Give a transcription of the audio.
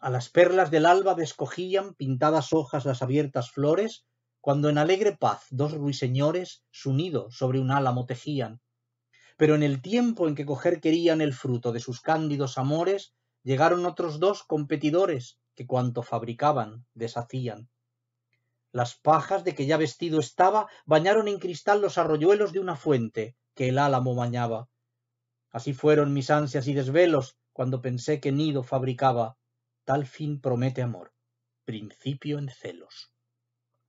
a las perlas del alba descogían pintadas hojas las abiertas flores, cuando en alegre paz dos ruiseñores su nido sobre un álamo tejían. Pero en el tiempo en que coger querían el fruto de sus cándidos amores, llegaron otros dos competidores que cuanto fabricaban deshacían. Las pajas de que ya vestido estaba bañaron en cristal los arroyuelos de una fuente que el álamo bañaba. Así fueron mis ansias y desvelos cuando pensé que nido fabricaba Tal fin promete amor, principio en celos.